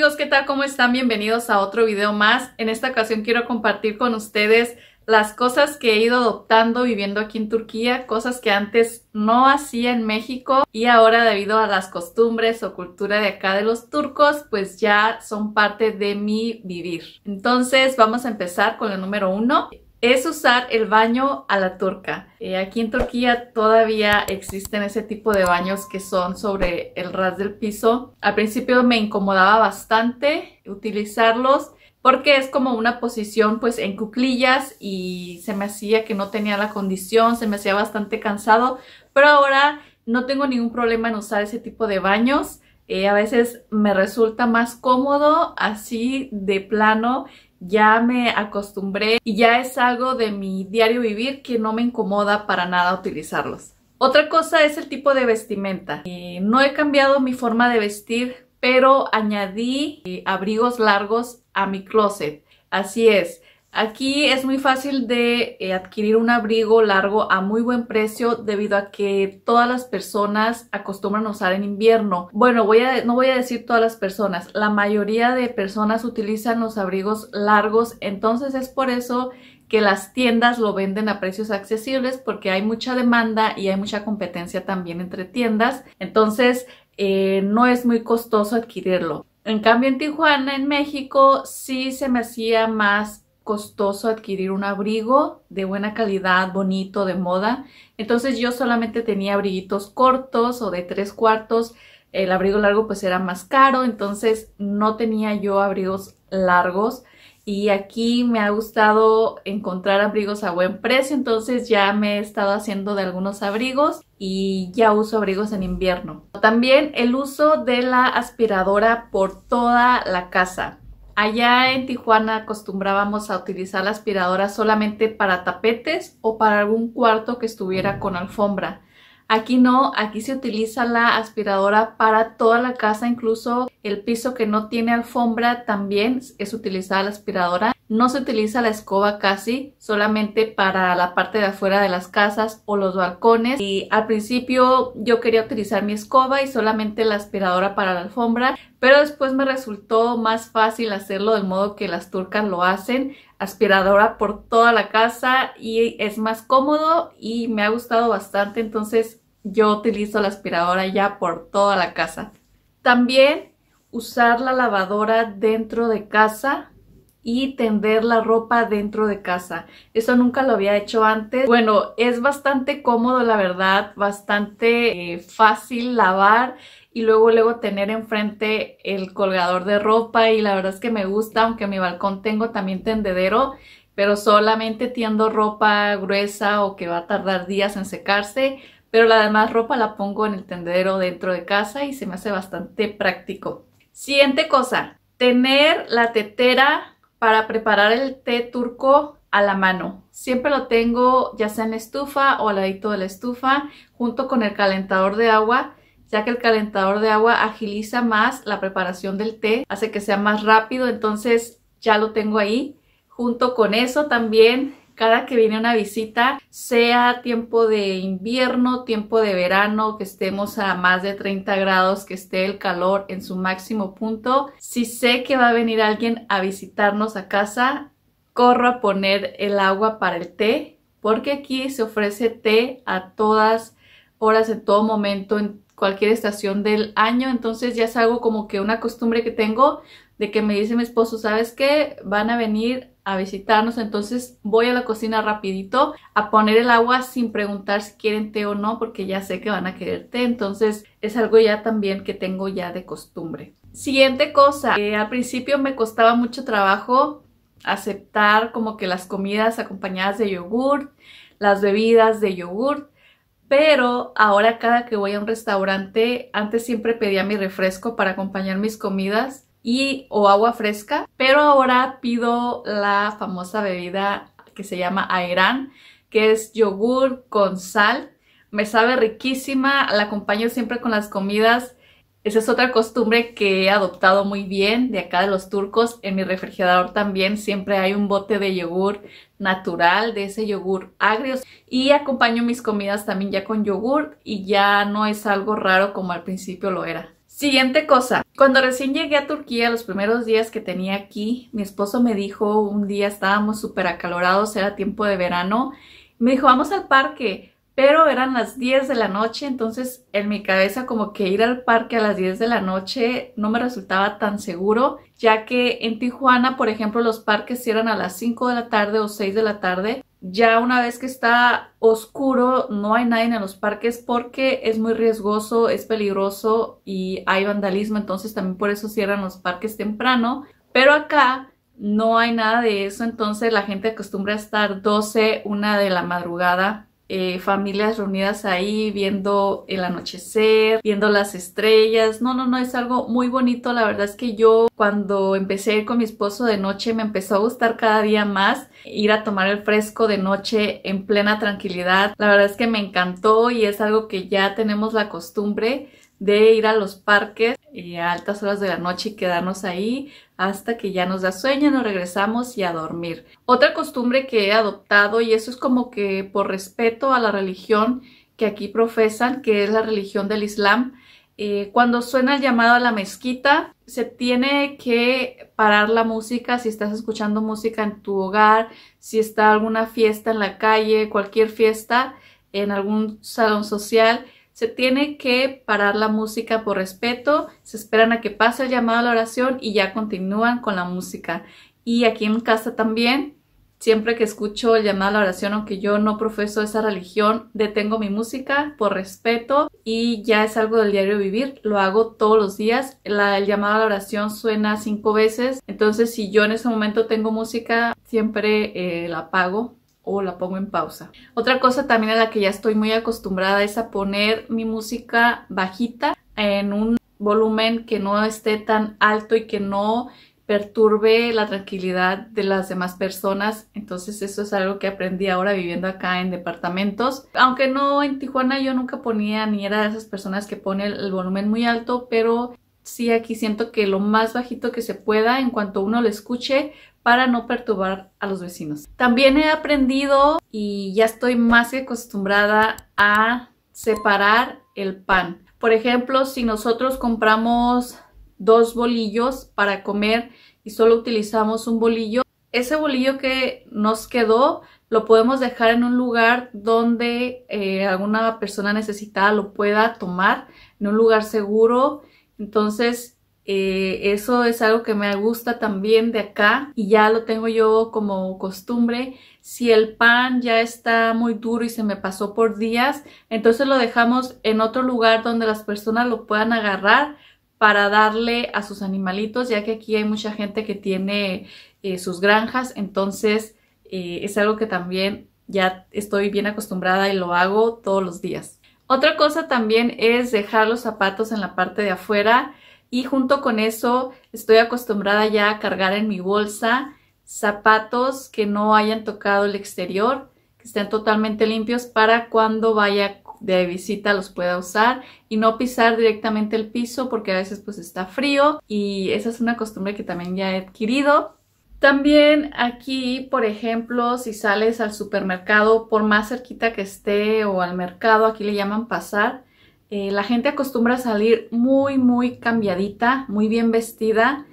amigos, ¿qué tal? ¿Cómo están? Bienvenidos a otro video más. En esta ocasión quiero compartir con ustedes las cosas que he ido adoptando viviendo aquí en Turquía, cosas que antes no hacía en México y ahora debido a las costumbres o cultura de acá de los turcos, pues ya son parte de mi vivir. Entonces vamos a empezar con el número uno es usar el baño a la turca. Eh, aquí en Turquía todavía existen ese tipo de baños que son sobre el ras del piso. Al principio me incomodaba bastante utilizarlos porque es como una posición pues en cuclillas y se me hacía que no tenía la condición, se me hacía bastante cansado, pero ahora no tengo ningún problema en usar ese tipo de baños. Eh, a veces me resulta más cómodo así de plano ya me acostumbré y ya es algo de mi diario vivir que no me incomoda para nada utilizarlos. Otra cosa es el tipo de vestimenta. Eh, no he cambiado mi forma de vestir, pero añadí eh, abrigos largos a mi closet. Así es, Aquí es muy fácil de eh, adquirir un abrigo largo a muy buen precio debido a que todas las personas acostumbran a usar en invierno. Bueno, no voy a decir todas las personas, la mayoría de personas utilizan los abrigos largos, entonces es por eso que las tiendas lo venden a precios accesibles porque hay mucha demanda y hay mucha competencia también entre tiendas, entonces eh, no es muy costoso adquirirlo. En cambio en Tijuana, en México, sí se me hacía más costoso adquirir un abrigo de buena calidad, bonito, de moda. Entonces yo solamente tenía abriguitos cortos o de tres cuartos. El abrigo largo pues era más caro, entonces no tenía yo abrigos largos. Y aquí me ha gustado encontrar abrigos a buen precio, entonces ya me he estado haciendo de algunos abrigos y ya uso abrigos en invierno. También el uso de la aspiradora por toda la casa. Allá en Tijuana acostumbrábamos a utilizar la aspiradora solamente para tapetes o para algún cuarto que estuviera con alfombra. Aquí no, aquí se utiliza la aspiradora para toda la casa, incluso el piso que no tiene alfombra también es utilizada la aspiradora. No se utiliza la escoba casi, solamente para la parte de afuera de las casas o los balcones. Y al principio yo quería utilizar mi escoba y solamente la aspiradora para la alfombra, pero después me resultó más fácil hacerlo del modo que las turcas lo hacen, aspiradora por toda la casa y es más cómodo y me ha gustado bastante, entonces yo utilizo la aspiradora ya por toda la casa. También usar la lavadora dentro de casa y tender la ropa dentro de casa. Eso nunca lo había hecho antes. Bueno, es bastante cómodo, la verdad, bastante eh, fácil lavar y luego luego tener enfrente el colgador de ropa y la verdad es que me gusta, aunque en mi balcón tengo también tendedero, pero solamente tiendo ropa gruesa o que va a tardar días en secarse pero la demás ropa la pongo en el tendedero dentro de casa y se me hace bastante práctico. Siguiente cosa, tener la tetera para preparar el té turco a la mano. Siempre lo tengo ya sea en la estufa o al ladito de la estufa junto con el calentador de agua ya que el calentador de agua agiliza más la preparación del té, hace que sea más rápido, entonces ya lo tengo ahí. Junto con eso también cada que viene una visita, sea tiempo de invierno, tiempo de verano, que estemos a más de 30 grados, que esté el calor en su máximo punto. Si sé que va a venir alguien a visitarnos a casa, corro a poner el agua para el té, porque aquí se ofrece té a todas horas, en todo momento, en cualquier estación del año. Entonces ya es algo como que una costumbre que tengo de que me dice mi esposo, ¿sabes qué? Van a venir a visitarnos, entonces voy a la cocina rapidito a poner el agua sin preguntar si quieren té o no, porque ya sé que van a querer té, entonces es algo ya también que tengo ya de costumbre. Siguiente cosa, eh, al principio me costaba mucho trabajo aceptar como que las comidas acompañadas de yogurt, las bebidas de yogurt, pero ahora cada que voy a un restaurante, antes siempre pedía mi refresco para acompañar mis comidas y o agua fresca, pero ahora pido la famosa bebida que se llama Ayran que es yogur con sal. Me sabe riquísima, la acompaño siempre con las comidas. Esa es otra costumbre que he adoptado muy bien de acá de los turcos. En mi refrigerador también siempre hay un bote de yogur natural, de ese yogur agrio. Y acompaño mis comidas también ya con yogur y ya no es algo raro como al principio lo era. Siguiente cosa, cuando recién llegué a Turquía, los primeros días que tenía aquí, mi esposo me dijo, un día estábamos súper acalorados, era tiempo de verano, me dijo, vamos al parque, pero eran las 10 de la noche, entonces en mi cabeza como que ir al parque a las 10 de la noche no me resultaba tan seguro, ya que en Tijuana, por ejemplo, los parques cierran a las 5 de la tarde o 6 de la tarde, ya una vez que está oscuro, no hay nadie en los parques porque es muy riesgoso, es peligroso y hay vandalismo, entonces también por eso cierran los parques temprano. Pero acá no hay nada de eso, entonces la gente acostumbra a estar 12, una de la madrugada eh, familias reunidas ahí viendo el anochecer, viendo las estrellas. No, no, no, es algo muy bonito. La verdad es que yo cuando empecé a ir con mi esposo de noche me empezó a gustar cada día más ir a tomar el fresco de noche en plena tranquilidad. La verdad es que me encantó y es algo que ya tenemos la costumbre de ir a los parques a altas horas de la noche y quedarnos ahí hasta que ya nos da sueño, nos regresamos y a dormir. Otra costumbre que he adoptado, y eso es como que por respeto a la religión que aquí profesan, que es la religión del Islam, eh, cuando suena el llamado a la mezquita, se tiene que parar la música si estás escuchando música en tu hogar, si está alguna fiesta en la calle, cualquier fiesta en algún salón social, se tiene que parar la música por respeto, se esperan a que pase el llamado a la oración y ya continúan con la música. Y aquí en casa también, siempre que escucho el llamado a la oración, aunque yo no profeso esa religión, detengo mi música por respeto y ya es algo del diario vivir, lo hago todos los días, la, el llamado a la oración suena cinco veces, entonces si yo en ese momento tengo música, siempre eh, la apago o la pongo en pausa. Otra cosa también a la que ya estoy muy acostumbrada es a poner mi música bajita en un volumen que no esté tan alto y que no perturbe la tranquilidad de las demás personas. Entonces eso es algo que aprendí ahora viviendo acá en departamentos. Aunque no en Tijuana yo nunca ponía ni era de esas personas que pone el volumen muy alto, pero sí aquí siento que lo más bajito que se pueda en cuanto uno lo escuche para no perturbar a los vecinos. También he aprendido y ya estoy más que acostumbrada a separar el pan. Por ejemplo, si nosotros compramos dos bolillos para comer y solo utilizamos un bolillo, ese bolillo que nos quedó lo podemos dejar en un lugar donde eh, alguna persona necesitada lo pueda tomar, en un lugar seguro entonces, eh, eso es algo que me gusta también de acá y ya lo tengo yo como costumbre. Si el pan ya está muy duro y se me pasó por días, entonces lo dejamos en otro lugar donde las personas lo puedan agarrar para darle a sus animalitos, ya que aquí hay mucha gente que tiene eh, sus granjas, entonces eh, es algo que también ya estoy bien acostumbrada y lo hago todos los días. Otra cosa también es dejar los zapatos en la parte de afuera y junto con eso estoy acostumbrada ya a cargar en mi bolsa zapatos que no hayan tocado el exterior, que estén totalmente limpios para cuando vaya de visita los pueda usar y no pisar directamente el piso porque a veces pues está frío y esa es una costumbre que también ya he adquirido también aquí, por ejemplo, si sales al supermercado, por más cerquita que esté o al mercado, aquí le llaman pasar, eh, la gente acostumbra a salir muy, muy cambiadita, muy bien vestida.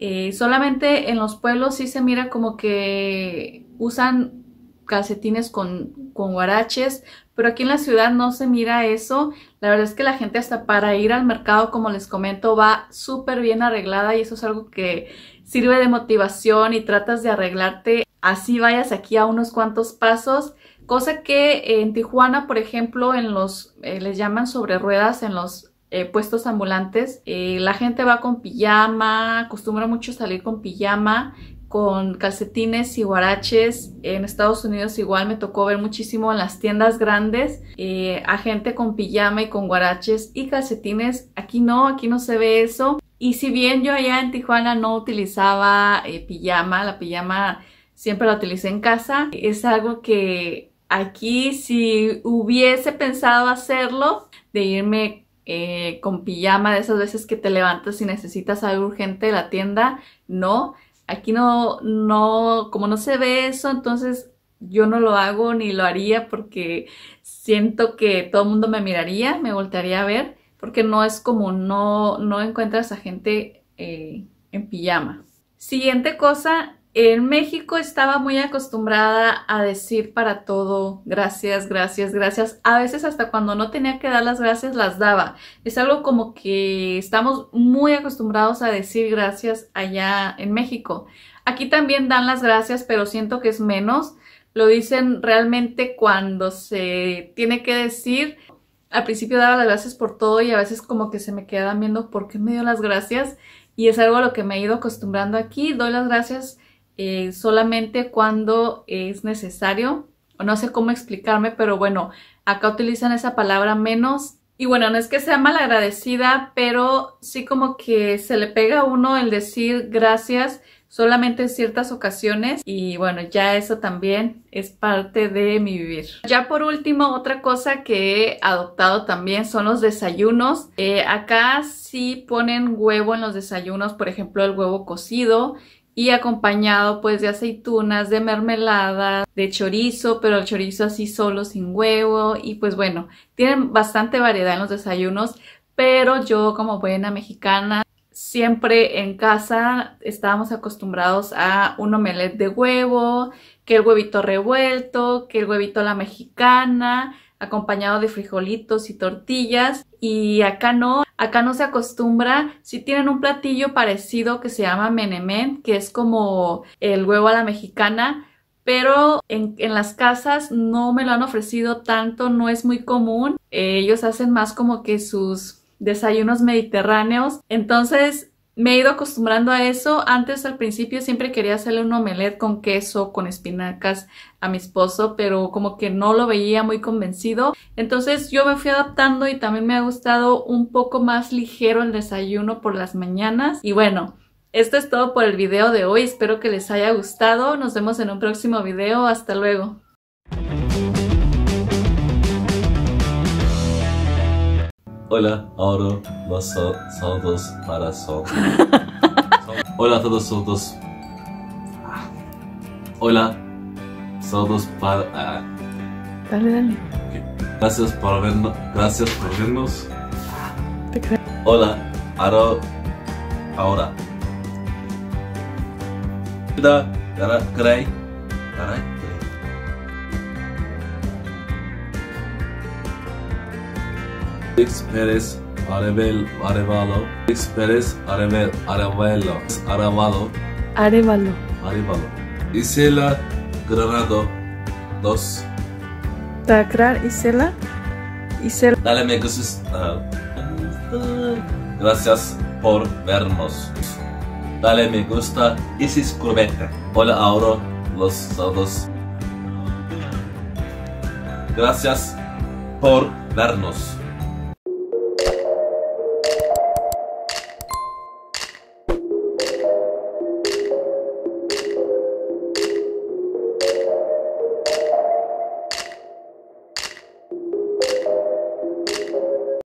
Eh, solamente en los pueblos sí se mira como que usan calcetines con, con guaraches, pero aquí en la ciudad no se mira eso. La verdad es que la gente hasta para ir al mercado, como les comento, va súper bien arreglada y eso es algo que sirve de motivación y tratas de arreglarte así vayas aquí a unos cuantos pasos. Cosa que en Tijuana, por ejemplo, en los eh, les llaman sobre ruedas en los eh, puestos ambulantes. Eh, la gente va con pijama, acostumbra mucho salir con pijama, con calcetines y guaraches. En Estados Unidos igual me tocó ver muchísimo en las tiendas grandes a gente con pijama y con guaraches y calcetines. Aquí no, aquí no se ve eso. Y si bien yo allá en Tijuana no utilizaba eh, pijama, la pijama siempre la utilicé en casa, es algo que aquí si hubiese pensado hacerlo, de irme eh, con pijama de esas veces que te levantas y necesitas algo urgente de la tienda, no. Aquí no, no, como no se ve eso, entonces yo no lo hago ni lo haría porque siento que todo el mundo me miraría, me voltearía a ver porque no es como no, no encuentras a gente eh, en pijama. Siguiente cosa, en México estaba muy acostumbrada a decir para todo gracias, gracias, gracias. A veces hasta cuando no tenía que dar las gracias las daba. Es algo como que estamos muy acostumbrados a decir gracias allá en México. Aquí también dan las gracias, pero siento que es menos. Lo dicen realmente cuando se tiene que decir al principio daba las gracias por todo y a veces como que se me quedan viendo por qué me dio las gracias y es algo a lo que me he ido acostumbrando aquí. Doy las gracias eh, solamente cuando es necesario. No sé cómo explicarme, pero bueno, acá utilizan esa palabra menos. Y bueno, no es que sea malagradecida, pero sí como que se le pega a uno el decir gracias solamente en ciertas ocasiones y bueno, ya eso también es parte de mi vivir. Ya por último, otra cosa que he adoptado también son los desayunos. Eh, acá sí ponen huevo en los desayunos, por ejemplo, el huevo cocido y acompañado pues de aceitunas, de mermelada, de chorizo, pero el chorizo así solo sin huevo y pues bueno, tienen bastante variedad en los desayunos, pero yo como buena mexicana siempre en casa estábamos acostumbrados a un omelette de huevo, que el huevito revuelto, que el huevito a la mexicana, acompañado de frijolitos y tortillas. Y acá no, acá no se acostumbra. Si sí tienen un platillo parecido que se llama menemen, que es como el huevo a la mexicana, pero en, las casas no me lo han ofrecido tanto, no es muy común. Eh, ellos hacen más como que sus desayunos mediterráneos. Entonces me he ido acostumbrando a eso. Antes al principio siempre quería hacerle un omelette con queso, con espinacas a mi esposo, pero como que no lo veía muy convencido. Entonces yo me fui adaptando y también me ha gustado un poco más ligero el desayuno por las mañanas. Y bueno, esto es todo por el video de hoy. Espero que les haya gustado. Nos vemos en un próximo video. Hasta luego. Hola, ahora los saludos para sol. Hola a todos saludos. Hola, saludos para. Ah. Dale, dale. Gracias por vernos. Gracias por vernos. Hola, ahora. Ahora. Caray. Caray. X Pérez Arevel, Arevalo, Luis Pérez Arevel, Arevalo, Arevalo, Arevalo, Arevalo, Isela Granado, 2. Takrar Isela, Isela. Dale me gusta. Ah, gracias por vernos. Dale me gusta y suscríbete. Hola ahora los saludos. Gracias por vernos.